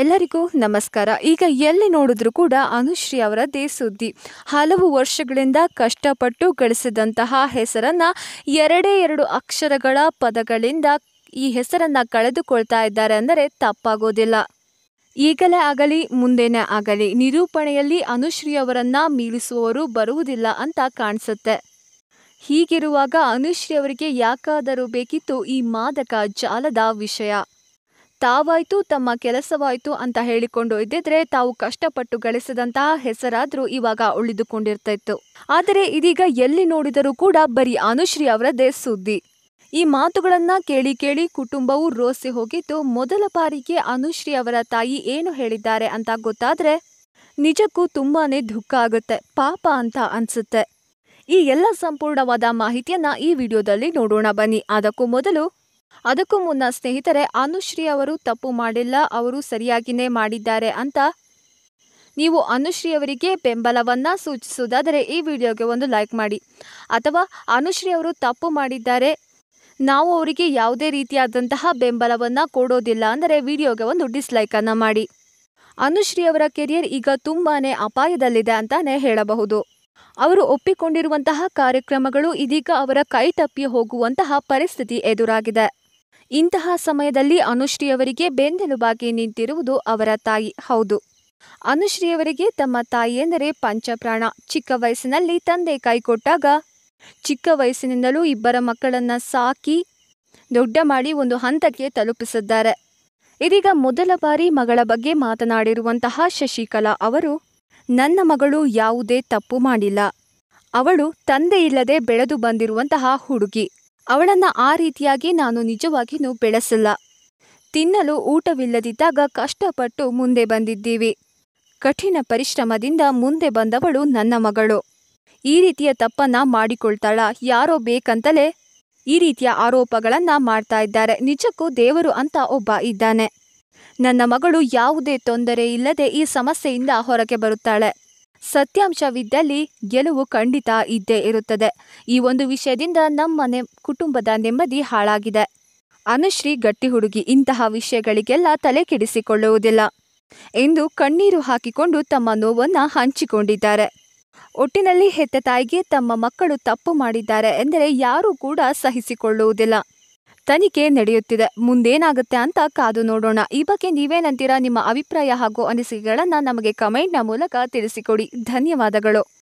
ಎಲ್ಲರಿಗೂ ನಮಸ್ಕಾರ ಈಗ ಎಲ್ಲಿ ನೋಡಿದ್ರು ಕೂಡ ಅನುಶ್ರೀ ಅವರದೇ ಸುದ್ದಿ ಹಲವು ವರ್ಷಗಳಿಂದ ಕಷ್ಟಪಟ್ಟು ಗಳಿಸಿದಂತಹ ಹೆಸರನ್ನು ಎರಡೇ ಎರಡು ಅಕ್ಷರಗಳ ಪದಗಳಿಂದ ಈ ಹೆಸರನ್ನು ಕಳೆದುಕೊಳ್ತಾ ಇದ್ದಾರೆ ಅಂದರೆ ತಪ್ಪಾಗೋದಿಲ್ಲ ಈಗಲೇ ಆಗಲಿ ಮುಂದೆನೇ ಆಗಲಿ ನಿರೂಪಣೆಯಲ್ಲಿ ಅನುಶ್ರೀ ಮೀರಿಸುವವರು ಬರುವುದಿಲ್ಲ ಅಂತ ಕಾಣಿಸುತ್ತೆ ಹೀಗಿರುವಾಗ ಅನುಶ್ರೀ ಅವರಿಗೆ ಯಾಕಾದರೂ ಬೇಕಿತ್ತು ಈ ಮಾದಕ ಜಾಲದ ವಿಷಯ ತಾವಾಯಿತು ತಮ್ಮ ಕೆಲಸವಾಯಿತು ಅಂತ ಹೇಳಿಕೊಂಡು ಇದ್ದಿದ್ರೆ ತಾವು ಕಷ್ಟಪಟ್ಟು ಗಳಿಸಿದಂತಹ ಹೆಸರಾದರೂ ಇವಾಗ ಉಳಿದುಕೊಂಡಿರ್ತಿತ್ತು ಆದರೆ ಇದೀಗ ಎಲ್ಲಿ ನೋಡಿದರೂ ಕೂಡ ಬರೀ ಅನುಶ್ರೀ ಅವರದೇ ಸುದ್ದಿ ಈ ಮಾತುಗಳನ್ನ ಕೇಳಿ ಕೇಳಿ ಕುಟುಂಬವು ರೋಸಿ ಹೋಗಿದ್ದು ಮೊದಲ ಬಾರಿಗೆ ಅನುಶ್ರೀ ಅವರ ತಾಯಿ ಏನು ಹೇಳಿದ್ದಾರೆ ಅಂತ ಗೊತ್ತಾದ್ರೆ ನಿಜಕ್ಕೂ ತುಂಬಾನೇ ದುಃಖ ಆಗುತ್ತೆ ಪಾಪ ಅಂತ ಅನ್ಸುತ್ತೆ ಈ ಎಲ್ಲ ಸಂಪೂರ್ಣವಾದ ಮಾಹಿತಿಯನ್ನ ಈ ವಿಡಿಯೋದಲ್ಲಿ ನೋಡೋಣ ಬನ್ನಿ ಅದಕ್ಕೂ ಮೊದಲು ಅದಕ್ಕೂ ಮುನ್ನ ಸ್ನೇಹಿತರೆ ಅನುಶ್ರೀ ಅವರು ತಪ್ಪು ಮಾಡಿಲ್ಲ ಅವರು ಸರಿಯಾಗಿನೇ ಮಾಡಿದ್ದಾರೆ ಅಂತ ನೀವು ಅನುಶ್ರೀ ಅವರಿಗೆ ಬೆಂಬಲವನ್ನ ಸೂಚಿಸುವುದಾದರೆ ಈ ವಿಡಿಯೋಗೆ ಒಂದು ಲೈಕ್ ಮಾಡಿ ಅಥವಾ ಅನುಶ್ರೀ ಅವರು ತಪ್ಪು ಮಾಡಿದ್ದಾರೆ ನಾವು ಅವರಿಗೆ ಯಾವುದೇ ರೀತಿಯಾದಂತಹ ಬೆಂಬಲವನ್ನ ಕೊಡೋದಿಲ್ಲ ಅಂದರೆ ವಿಡಿಯೋಗೆ ಒಂದು ಡಿಸ್ಲೈಕನ್ನು ಮಾಡಿ ಅನುಶ್ರೀ ಅವರ ಕೆರಿಯರ್ ಈಗ ತುಂಬಾನೇ ಅಪಾಯದಲ್ಲಿದೆ ಅಂತಾನೆ ಹೇಳಬಹುದು ಅವರು ಒಪ್ಪಿಕೊಂಡಿರುವಂತಹ ಕಾರ್ಯಕ್ರಮಗಳು ಇದೀಗ ಅವರ ಕೈ ತಪ್ಪಿ ಹೋಗುವಂತಹ ಪರಿಸ್ಥಿತಿ ಎದುರಾಗಿದೆ ಇಂತಹ ಸಮಯದಲ್ಲಿ ಅನುಶ್ರೀಯವರಿಗೆ ಬೆನ್ನೆಲುಬಾಗಿ ನಿಂತಿರುವುದು ಅವರ ತಾಯಿ ಹೌದು ಅನುಶ್ರೀಯವರಿಗೆ ತಮ್ಮ ತಾಯಿಯೆಂದರೆ ಪಂಚಪ್ರಾಣ ಚಿಕ್ಕ ವಯಸ್ಸಿನಲ್ಲಿ ತಂದೆ ಕೈಕೊಟ್ಟಾಗ ಚಿಕ್ಕ ವಯಸ್ಸಿನಿಂದಲೂ ಇಬ್ಬರ ಮಕ್ಕಳನ್ನ ಸಾಕಿ ದೊಡ್ಡ ಮಾಡಿ ಒಂದು ಹಂತಕ್ಕೆ ತಲುಪಿಸಿದ್ದಾರೆ ಇದೀಗ ಮೊದಲ ಬಾರಿ ಮಗಳ ಬಗ್ಗೆ ಮಾತನಾಡಿರುವಂತಹ ಶಶಿಕಲಾ ಅವರು ನನ್ನ ಮಗಳು ಯಾವುದೇ ತಪ್ಪು ಮಾಡಿಲ್ಲ ಅವಳು ತಂದೆಯಿಲ್ಲದೆ ಬೆಳೆದು ಬಂದಿರುವಂತಹ ಹುಡುಗಿ ಅವಳನ್ನು ಆ ರೀತಿಯಾಗಿ ನಾನು ನಿಜವಾಗಿಯೂ ಬೆಳೆಸಲ್ಲ ತಿನ್ನಲು ಊಟವಿಲ್ಲದಿದ್ದಾಗ ಕಷ್ಟಪಟ್ಟು ಮುಂದೆ ಬಂದಿದ್ದೀವಿ ಕಠಿಣ ಪರಿಶ್ರಮದಿಂದ ಮುಂದೆ ಬಂದವಳು ನನ್ನ ಮಗಳು ಈ ರೀತಿಯ ತಪ್ಪನ್ನ ಮಾಡಿಕೊಳ್ತಾಳ ಯಾರೋ ಬೇಕಂತಲೇ ಈ ರೀತಿಯ ಆರೋಪಗಳನ್ನು ಮಾಡ್ತಾ ಇದ್ದಾರೆ ನಿಜಕ್ಕೂ ದೇವರು ಅಂತ ಒಬ್ಬ ಇದ್ದಾನೆ ನನ್ನ ಮಗಳು ಯಾವುದೇ ತೊಂದರೆ ಇಲ್ಲದೆ ಈ ಸಮಸ್ಯೆಯಿಂದ ಹೊರಗೆ ಬರುತ್ತಾಳೆ ಸತ್ಯಾಂಶವಿದ್ದಲ್ಲಿ ಗೆಲುವು ಖಂಡಿತ ಇದ್ದೇ ಇರುತ್ತದೆ ಈ ಒಂದು ವಿಷಯದಿಂದ ನಮ್ಮ ಕುಟುಂಬದ ನೆಮ್ಮದಿ ಹಾಳಾಗಿದೆ ಅನುಶ್ರೀ ಗಟ್ಟಿ ಹುಡುಗಿ ಇಂತಹ ವಿಷಯಗಳಿಗೆಲ್ಲ ತಲೆ ಕೆಡಿಸಿಕೊಳ್ಳುವುದಿಲ್ಲ ಎಂದು ಕಣ್ಣೀರು ಹಾಕಿಕೊಂಡು ತಮ್ಮ ನೋವನ್ನು ಹಂಚಿಕೊಂಡಿದ್ದಾರೆ ಒಟ್ಟಿನಲ್ಲಿ ಹೆತ್ತ ತಾಯಿಗೆ ತಮ್ಮ ಮಕ್ಕಳು ತಪ್ಪು ಮಾಡಿದ್ದಾರೆ ಎಂದರೆ ಯಾರೂ ಕೂಡ ಸಹಿಸಿಕೊಳ್ಳುವುದಿಲ್ಲ ತನಿಖೆ ನಡೆಯುತ್ತಿದೆ ಮುಂದೇನಾಗುತ್ತೆ ಅಂತ ಕಾದು ನೋಡೋಣ ಈ ಬಗ್ಗೆ ನೀವೇನಂತೀರಾ ನಿಮ್ಮ ಅಭಿಪ್ರಾಯ ಹಾಗೂ ಅನಿಸಿಕೆಗಳನ್ನು ನಮಗೆ ಕಮೆಂಟ್ನ ಮೂಲಕ ತಿಳಿಸಿಕೊಡಿ ಧನ್ಯವಾದಗಳು